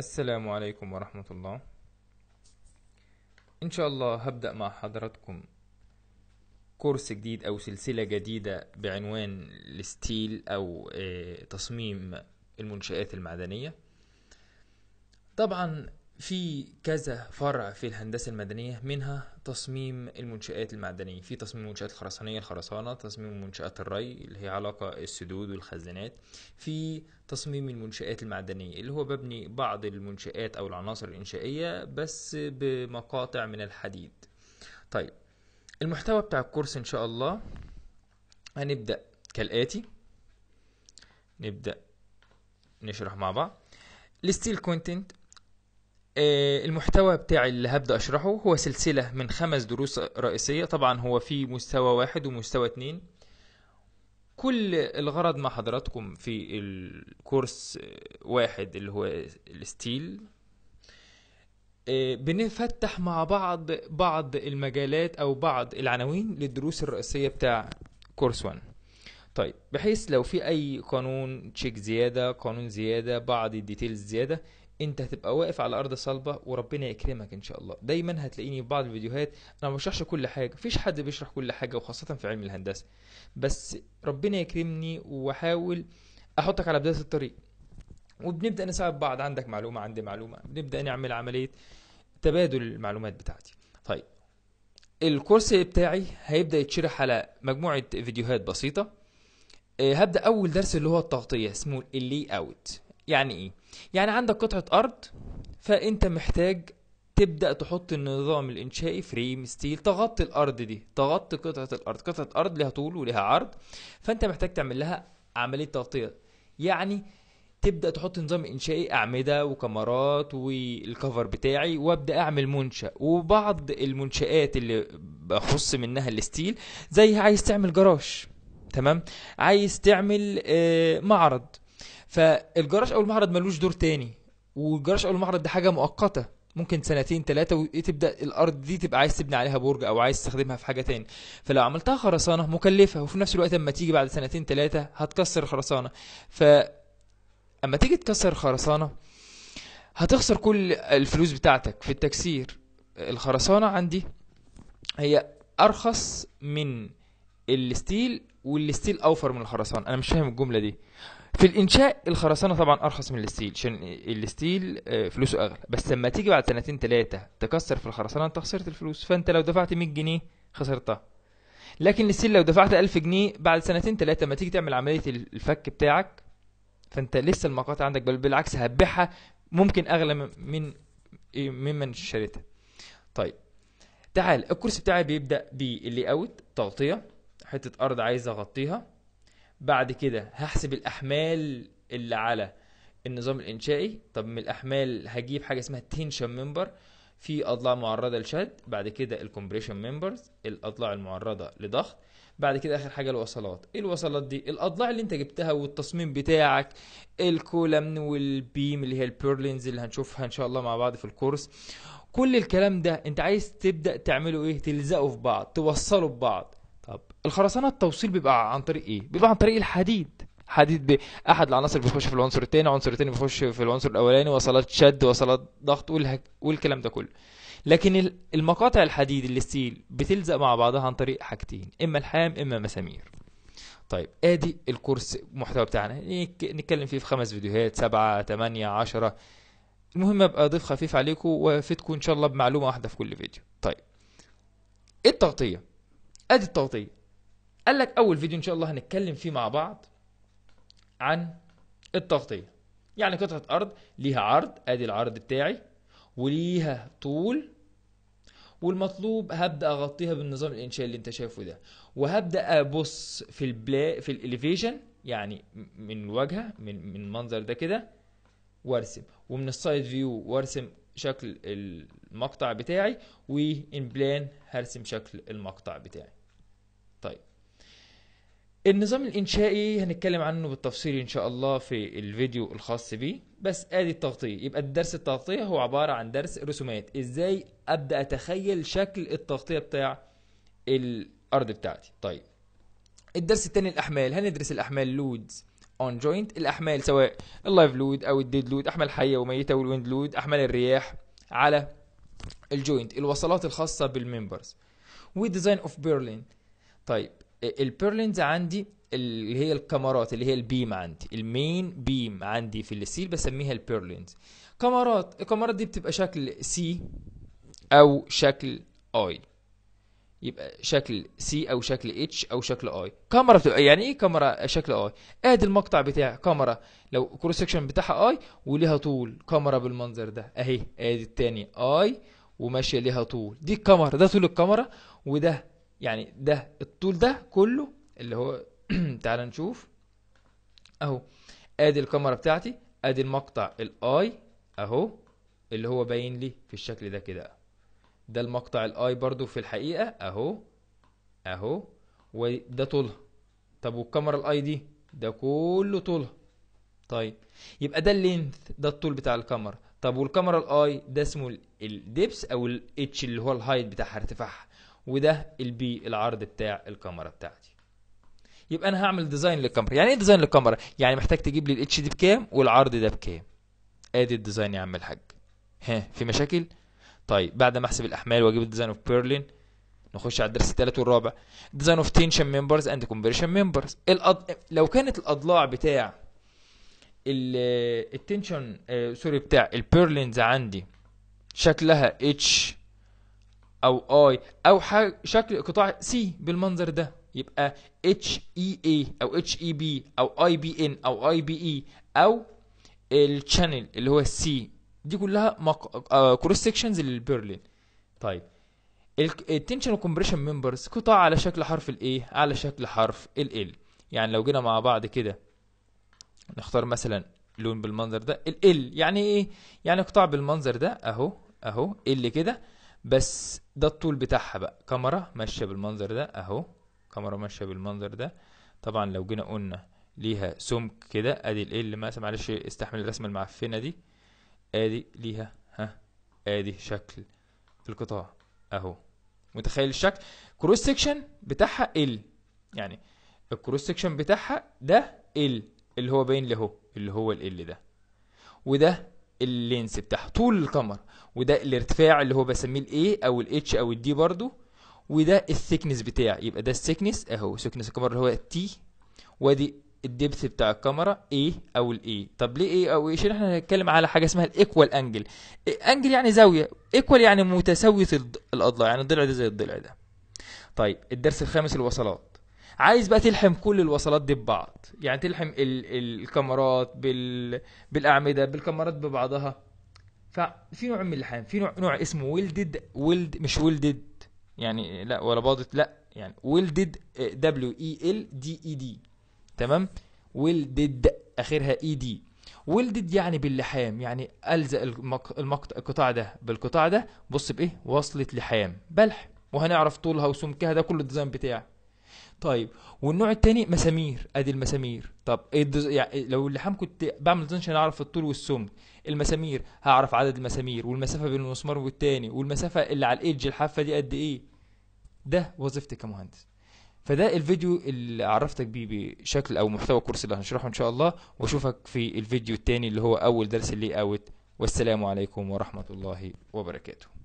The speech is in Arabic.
السلام عليكم ورحمة الله إن شاء الله هبدأ مع حضراتكم كورس جديد أو سلسلة جديدة بعنوان الستيل أو آه، تصميم المنشآت المعدنية طبعا في كذا فرع في الهندسة المدنية منها تصميم المنشآت المعدنية في تصميم المنشآت الخرسانية الخرسانة تصميم منشآت الري اللي هي علاقة السدود والخزانات في تصميم المنشآت المعدنية اللي هو ببني بعض المنشآت أو العناصر الإنشائية بس بمقاطع من الحديد طيب المحتوى بتاع الكورس إن شاء الله هنبدأ كالآتي نبدأ نشرح مع بعض الستيل كونتنت آه، المحتوى بتاعي اللي هبدأ أشرحه هو سلسلة من خمس دروس رئيسية طبعا هو في مستوى واحد ومستوى اتنين كل الغرض مع حضراتكم في الكورس واحد اللي هو الستيل آه، بنفتح مع بعض بعض المجالات او بعض العناوين للدروس الرئيسيه بتاع كورس 1 طيب بحيث لو في اي قانون تشيك زياده قانون زياده بعض الديتيلز زياده انت هتبقى واقف على ارض صلبه وربنا يكرمك ان شاء الله دايما هتلاقيني في بعض الفيديوهات انا ما بشرحش كل حاجه مفيش حد بيشرح كل حاجه وخاصه في علم الهندسه بس ربنا يكرمني واحاول احطك على بدايه الطريق وبنبدا نساعد بعض عندك معلومه عندي معلومه بنبدا نعمل عمليه تبادل المعلومات بتاعتي طيب الكورس بتاعي هيبدا يتشرح على مجموعه فيديوهات بسيطه آه، هبدا اول درس اللي هو التغطيه اسمه اللي اوت يعني ايه يعني عندك قطعه ارض فانت محتاج تبدا تحط النظام الانشائي فريم ستيل تغطي الارض دي تغطي قطعه الارض قطعه الارض لها طول ولها عرض فانت محتاج تعمل لها عمليه تغطيه يعني تبدا تحط نظام انشائي اعمده وكاميرات والكفر بتاعي وابدا اعمل منشا وبعض المنشات اللي بخص منها الستيل زي عايز تعمل جراج تمام عايز تعمل آه، معرض فالجراج او المعرض ملوش دور تاني والجراج او المعرض ده حاجه مؤقته ممكن سنتين ثلاثه وتبدا إيه الارض دي تبقى عايز تبني عليها برج او عايز تستخدمها في حاجه تاني فلو عملتها خرسانه مكلفه وفي نفس الوقت اما تيجي بعد سنتين ثلاثه هتكسر الخرسانه ف اما تيجي تكسر خرسانه هتخسر كل الفلوس بتاعتك في التكسير الخرسانه عندي هي ارخص من الستيل والستيل اوفر من الخرسانه انا مش فاهم الجمله دي في الانشاء الخرسانه طبعا ارخص من الستيل عشان الستيل آه، فلوسه اغلى بس لما تيجي بعد سنتين ثلاثه تكسر في الخرسانه انت خسرت الفلوس فانت لو دفعت 100 جنيه خسرتها لكن الستيل لو دفعت 1000 جنيه بعد سنتين ثلاثه لما تيجي تعمل عمليه الفك بتاعك فانت لسه المقاطع عندك بل بالعكس هتبيعها ممكن اغلى من إيه، ممن شريتها طيب تعال الكرسي بتاعي بيبدا باللي اوت تغطيه حته ارض عايز اغطيها بعد كده هحسب الاحمال اللي على النظام الانشائي طب من الاحمال هجيب حاجه اسمها تنشن ممبر في اضلاع معرضه لشد بعد كده الكومبريشن ممبرز الاضلاع المعرضه لضغط بعد كده اخر حاجه الوصلات ايه الوصلات دي الاضلاع اللي انت جبتها والتصميم بتاعك الكولم والبيم اللي هي البيرلينز اللي هنشوفها ان شاء الله مع بعض في الكورس كل الكلام ده انت عايز تبدا تعمله ايه تلزقه في بعض توصله ببعض طب الخرسانه التوصيل بيبقى عن طريق ايه بيبقى عن طريق الحديد حديد احد العناصر بيخش في العنصر الثاني عنصر الثاني بيخش في العنصر الاولاني وصلات شد وصلات ضغط والكلام ده كله لكن المقاطع الحديد اللي ستيل بتلزق مع بعضها عن طريق حاجتين اما الحام اما مسامير طيب ادي الكورس المحتوى بتاعنا نتكلم فيه في خمس فيديوهات سبعة تمانية عشرة المهم ابقى ضيف خفيف عليكم وافيدكم ان شاء الله بمعلومة واحدة في كل فيديو طيب إيه التغطية ادي التغطيه قال لك اول فيديو ان شاء الله هنتكلم فيه مع بعض عن التغطيه يعني قطعه ارض ليها عرض ادي العرض بتاعي وليها طول والمطلوب هبدا اغطيها بالنظام الانشائي اللي انت شايفه ده وهبدا ابص في البلا في الاليفيشن يعني من الواجهه من من المنظر ده كده وارسم ومن السايد فيو وارسم شكل المقطع بتاعي وان بلان هرسم شكل المقطع بتاعي النظام الانشائي هنتكلم عنه بالتفصيل ان شاء الله في الفيديو الخاص بيه بس ادي التغطيه يبقى الدرس التغطيه هو عباره عن درس رسومات ازاي ابدا اتخيل شكل التغطيه بتاع الارض بتاعتي طيب الدرس الثاني الاحمال هندرس الاحمال لودز اون جوينت الاحمال سواء اللايف لود او الديد لود احمال حيه وميته والويند لود احمال الرياح على الجوينت الوصلات الخاصه بالممبرز وديزاين اوف برلين طيب البيرلينز عندي اللي هي الكاميرات اللي هي البيم عندي المين بيم عندي في السيل بسميها البيرلينز كاميرات الكاميرات دي بتبقى شكل سي او شكل اي يبقى شكل سي او شكل اتش او شكل اي كاميرا بتبقى يعني ايه كاميرا شكل اي ادي المقطع بتاع كاميرا لو كروس سكشن بتاعها اي وليها طول كاميرا بالمنظر ده اهي ادي التاني اي وماشيه ليها طول دي الكاميرا ده طول الكاميرا وده يعني ده الطول ده كله اللي هو تعال نشوف اهو ادي الكاميرا بتاعتي ادي المقطع الاي اهو اللي هو باين لي في الشكل ده كده ده المقطع الاي برضو في الحقيقه اهو اهو وده طولها طب والكاميرا الاي دي ده كله طولها طيب يبقى ده اللينث ده الطول بتاع الكاميرا طب والكاميرا الاي ده اسمه الدبس او الاتش اللي هو الهايت بتاعها ارتفاعها وده البي العرض بتاع الكاميرا بتاعتي يبقى انا هعمل ديزاين للكاميرا يعني ايه ديزاين للكاميرا يعني محتاج تجيب لي الاتش دي بكام والعرض ده بكام ادي الديزاين يا عم الحاج ها في مشاكل طيب بعد ما احسب الاحمال واجيب الديزاين اوف بيرلين نخش على الدرس الثالث والرابع ديزاين اوف تنشن ممبرز اند كومبريشن ممبرز لو كانت الاضلاع بتاع التنشن سوري آه، بتاع البيرلينز عندي شكلها اتش او اي او شكل قطاع سي بالمنظر ده يبقى اتش اي اي او اتش اي بي او اي بي ان او اي بي اي او الشانل اللي هو السي دي كلها كروس سيكشنز آه، للبرلين طيب التنشن وكمبريشن ممبرز قطاع على شكل حرف الاي على شكل حرف ال يعني لو جينا مع بعض كده نختار مثلا لون بالمنظر ده ال يعني ايه يعني قطاع بالمنظر ده اهو اهو ال كده بس ده الطول بتاعها بقى كاميرا ماشيه بالمنظر ده اهو كاميرا ماشيه بالمنظر ده طبعا لو جينا قلنا ليها سمك كده ادي ال اللي مثلا معلش استحمل الرسمه المعفنه دي ادي ليها ها ادي شكل القطاع اهو متخيل الشكل كروس سكشن بتاعها يعني ال يعني الكروس سكشن بتاعها ده ال اللي هو باين له اللي هو ال ده وده اللينس بتاعها طول الكاميرا وده الارتفاع اللي هو بسميه الاي او الاتش او الدي برضو وده الثيكنس بتاعي يبقى ده الثيكنس اهو ثيكنس الكاميرا اللي هو تي وادي الدبث بتاع الكاميرا اي او الاي طب ليه ايه او ايه عشان احنا هنتكلم على حاجه اسمها الايكوال انجل انجل يعني زاويه ايكوال يعني متساويه الاضلاع يعني الضلع ده زي الضلع ده طيب الدرس الخامس الوصلات عايز بقى تلحم كل الوصلات دي ببعض يعني تلحم ال... الكاميرات بال... بالاعمده بالكاميرات ببعضها ففي نوع من اللحام في نوع, نوع اسمه ويلدد ولد مش ولدد يعني لا ولا باضت لا يعني ويلدد دبليو اي ال دي اي دي تمام ويلدد اخرها اي دي ولدد يعني باللحام يعني الزق المقطع القطاع ده بالقطاع ده بص بايه وصله لحام بلح وهنعرف طولها وسمكها ده كل الديزاين بتاعه طيب والنوع التاني مسامير ادي المسامير طب إيه يعني لو اللحام كنت بعمل ديزاين عشان اعرف الطول والسمك المسامير هعرف عدد المسامير والمسافه بين المسمار والتاني والمسافه اللي على الايدج الحافه دي قد ايه ده وظيفتي كمهندس فده الفيديو اللي عرفتك بيه بشكل او محتوى الكورس اللي هنشرحه ان شاء الله واشوفك في الفيديو التاني اللي هو اول درس اللي اوت والسلام عليكم ورحمه الله وبركاته